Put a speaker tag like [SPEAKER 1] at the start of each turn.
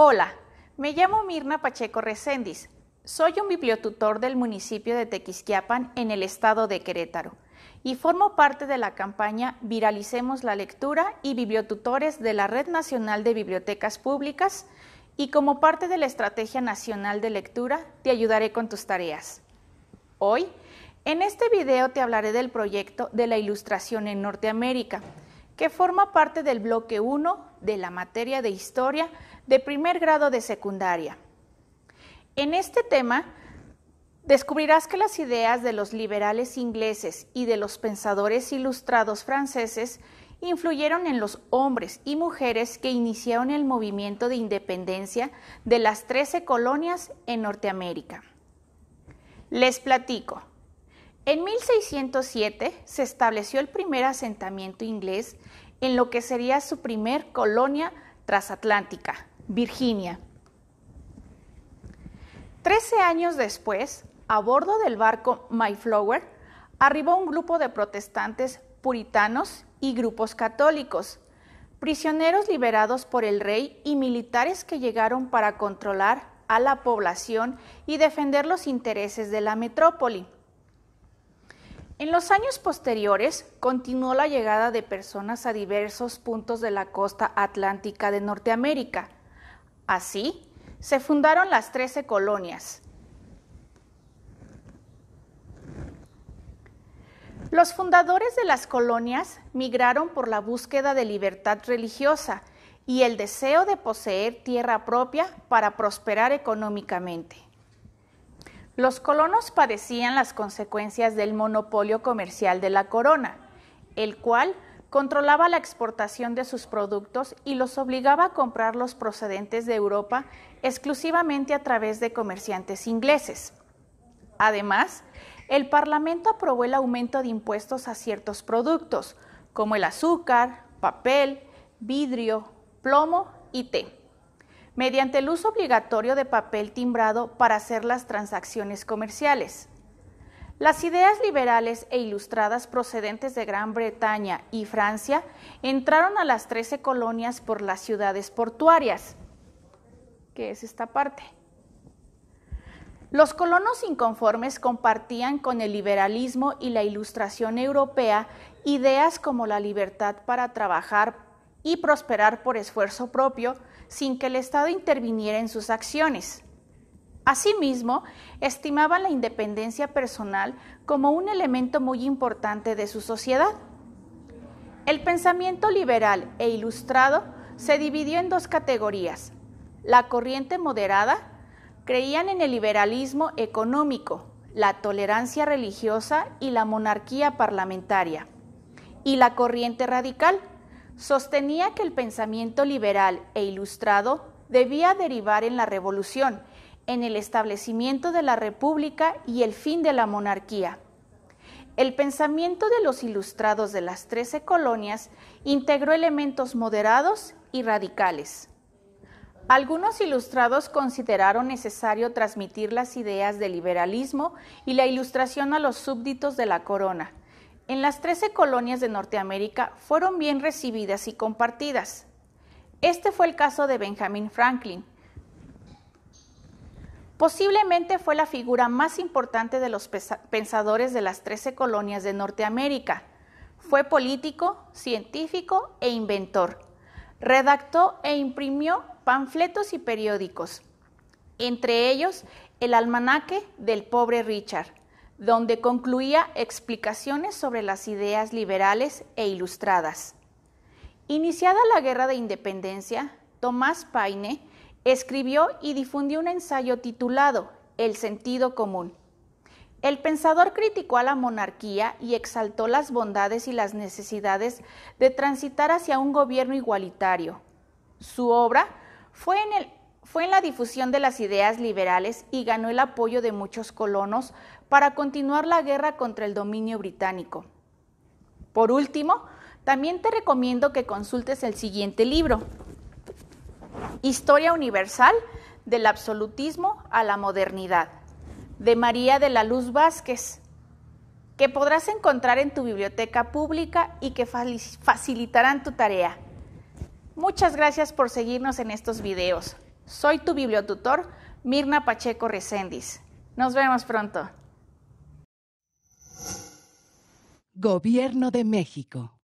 [SPEAKER 1] Hola, me llamo Mirna Pacheco Recendis. Soy un bibliotutor del municipio de Tequisquiapan en el estado de Querétaro y formo parte de la campaña Viralicemos la Lectura y Bibliotutores de la Red Nacional de Bibliotecas Públicas y como parte de la Estrategia Nacional de Lectura te ayudaré con tus tareas. Hoy, en este video te hablaré del proyecto de la ilustración en Norteamérica, que forma parte del bloque 1 de la materia de historia de primer grado de secundaria. En este tema, descubrirás que las ideas de los liberales ingleses y de los pensadores ilustrados franceses influyeron en los hombres y mujeres que iniciaron el movimiento de independencia de las 13 colonias en Norteamérica. Les platico. En 1607 se estableció el primer asentamiento inglés en lo que sería su primer colonia transatlántica, Virginia. Trece años después, a bordo del barco Mayflower, arribó un grupo de protestantes puritanos y grupos católicos, prisioneros liberados por el rey y militares que llegaron para controlar a la población y defender los intereses de la metrópoli. En los años posteriores continuó la llegada de personas a diversos puntos de la costa atlántica de Norteamérica. Así, se fundaron las trece colonias. Los fundadores de las colonias migraron por la búsqueda de libertad religiosa y el deseo de poseer tierra propia para prosperar económicamente. Los colonos padecían las consecuencias del monopolio comercial de la corona, el cual controlaba la exportación de sus productos y los obligaba a comprar los procedentes de Europa exclusivamente a través de comerciantes ingleses. Además, el Parlamento aprobó el aumento de impuestos a ciertos productos, como el azúcar, papel, vidrio, plomo y té mediante el uso obligatorio de papel timbrado para hacer las transacciones comerciales. Las ideas liberales e ilustradas procedentes de Gran Bretaña y Francia entraron a las 13 colonias por las ciudades portuarias, ¿Qué es esta parte. Los colonos inconformes compartían con el liberalismo y la ilustración europea ideas como la libertad para trabajar y prosperar por esfuerzo propio sin que el Estado interviniera en sus acciones. Asimismo, estimaban la independencia personal como un elemento muy importante de su sociedad. El pensamiento liberal e ilustrado se dividió en dos categorías. La corriente moderada creían en el liberalismo económico, la tolerancia religiosa y la monarquía parlamentaria. Y la corriente radical sostenía que el pensamiento liberal e ilustrado debía derivar en la revolución, en el establecimiento de la república y el fin de la monarquía. El pensamiento de los ilustrados de las trece colonias integró elementos moderados y radicales. Algunos ilustrados consideraron necesario transmitir las ideas del liberalismo y la ilustración a los súbditos de la corona, en las 13 colonias de Norteamérica fueron bien recibidas y compartidas. Este fue el caso de Benjamin Franklin. Posiblemente fue la figura más importante de los pensadores de las 13 colonias de Norteamérica. Fue político, científico e inventor. Redactó e imprimió panfletos y periódicos, entre ellos el almanaque del pobre Richard, donde concluía explicaciones sobre las ideas liberales e ilustradas. Iniciada la Guerra de Independencia, Tomás Paine escribió y difundió un ensayo titulado El sentido común. El pensador criticó a la monarquía y exaltó las bondades y las necesidades de transitar hacia un gobierno igualitario. Su obra fue en el fue en la difusión de las ideas liberales y ganó el apoyo de muchos colonos para continuar la guerra contra el dominio británico. Por último, también te recomiendo que consultes el siguiente libro, Historia Universal del Absolutismo a la Modernidad, de María de la Luz Vázquez, que podrás encontrar en tu biblioteca pública y que facilitarán tu tarea. Muchas gracias por seguirnos en estos videos. Soy tu bibliotutor, Mirna Pacheco Reséndiz. Nos vemos pronto. Gobierno de México.